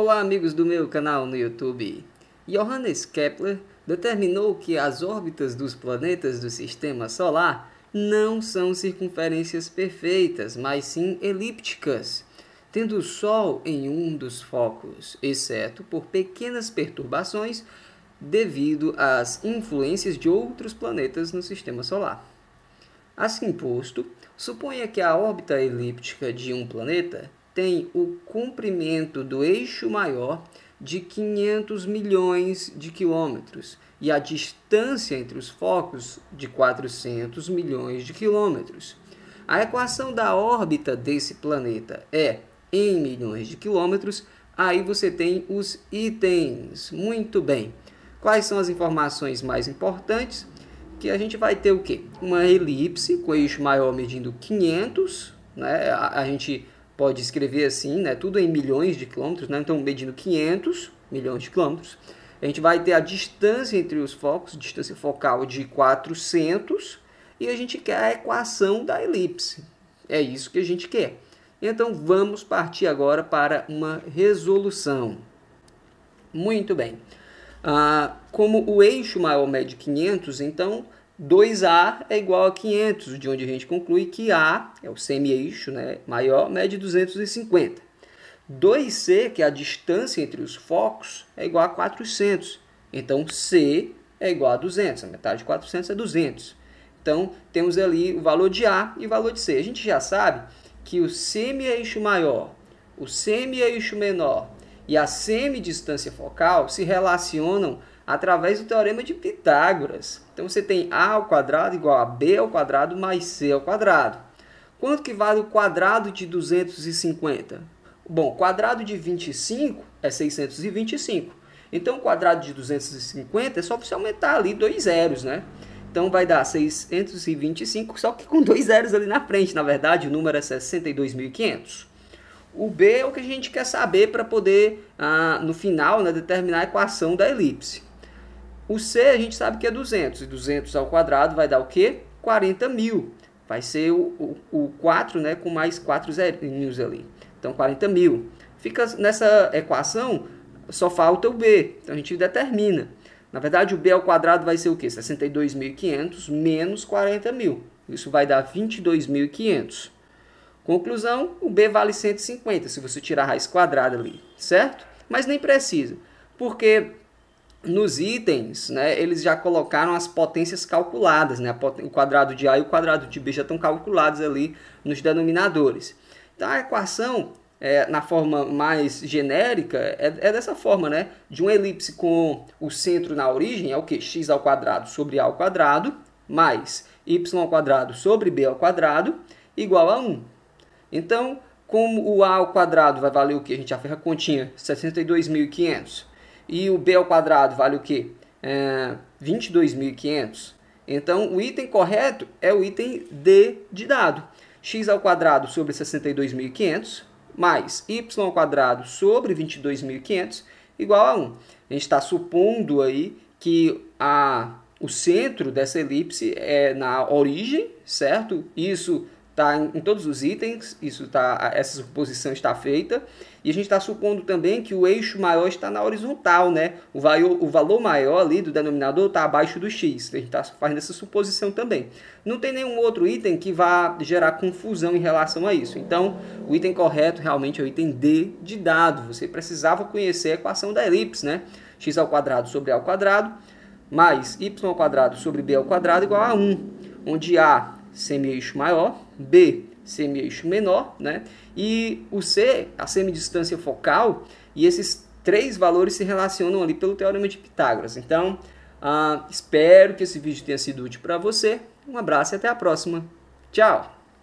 Olá, amigos do meu canal no YouTube. Johannes Kepler determinou que as órbitas dos planetas do sistema solar não são circunferências perfeitas, mas sim elípticas, tendo o Sol em um dos focos, exceto por pequenas perturbações devido às influências de outros planetas no sistema solar. Assim posto, suponha que a órbita elíptica de um planeta tem o comprimento do eixo maior de 500 milhões de quilômetros e a distância entre os focos de 400 milhões de quilômetros. A equação da órbita desse planeta é em milhões de quilômetros. Aí você tem os itens. Muito bem. Quais são as informações mais importantes? Que a gente vai ter o quê? Uma elipse com eixo maior medindo 500, né? A, a gente pode escrever assim, né? Tudo em milhões de quilômetros, né? Então, medindo 500 milhões de quilômetros, a gente vai ter a distância entre os focos, distância focal de 400, e a gente quer a equação da elipse. É isso que a gente quer. Então, vamos partir agora para uma resolução. Muito bem. Ah, como o eixo maior mede 500, então 2A é igual a 500, de onde a gente conclui que A é o semi-eixo né, maior, mede 250. 2C, que é a distância entre os focos, é igual a 400. Então, C é igual a 200, a metade de 400 é 200. Então, temos ali o valor de A e o valor de C. A gente já sabe que o semi-eixo maior, o semi-eixo menor e a semidistância focal se relacionam através do teorema de Pitágoras. Então você tem a ao quadrado igual a b ao quadrado mais c ao quadrado. Quanto que vale o quadrado de 250? Bom, quadrado de 25 é 625. Então o quadrado de 250 é só você aumentar ali dois zeros, né? Então vai dar 625, só que com dois zeros ali na frente, na verdade, o número é 62.500. O B é o que a gente quer saber para poder, ah, no final, né, determinar a equação da elipse. O C a gente sabe que é 200, e 200 ao quadrado vai dar o quê? 40 mil. Vai ser o, o, o 4 né, com mais 4 zerinhos ali. Então, 40 mil. Fica nessa equação, só falta o B. Então, a gente determina. Na verdade, o B ao quadrado vai ser o quê? 62.500 menos 40 mil. Isso vai dar 22.500. Conclusão, o B vale 150, se você tirar a raiz quadrada ali, certo? Mas nem precisa, porque nos itens, né, eles já colocaram as potências calculadas, né, o quadrado de A e o quadrado de B já estão calculados ali nos denominadores. Então a equação, é, na forma mais genérica, é, é, dessa forma, né, de uma elipse com o centro na origem, é o que? x ao quadrado sobre a ao quadrado, mais y ao quadrado sobre b ao quadrado, igual a 1. Então, como o a ao quadrado vai valer o que? A gente já fez a continha, 62.500 e o B ao quadrado vale o quê? É, 22.500. Então, o item correto é o item D de dado. x ao quadrado sobre 62.500 mais y ao quadrado sobre 22.500 igual a 1. A gente está supondo aí que a, o centro dessa elipse é na origem, certo? Isso está em, em todos os itens, isso tá, essa suposição está feita. E a gente está supondo também que o eixo maior está na horizontal, né? O, valor, o valor maior ali do denominador está abaixo do x. A gente está fazendo essa suposição também. Não tem nenhum outro item que vá gerar confusão em relação a isso. Então, o item correto realmente é o item D de dado. Você precisava conhecer a equação da elipse, né? x ao quadrado sobre a ao quadrado mais y ao quadrado sobre b ao quadrado igual a 1, onde a semi-eixo maior B, semi eixo menor, né? E o C, a semidistância focal, e esses três valores se relacionam ali pelo Teorema de Pitágoras. Então, ah, espero que esse vídeo tenha sido útil para você. Um abraço e até a próxima. Tchau!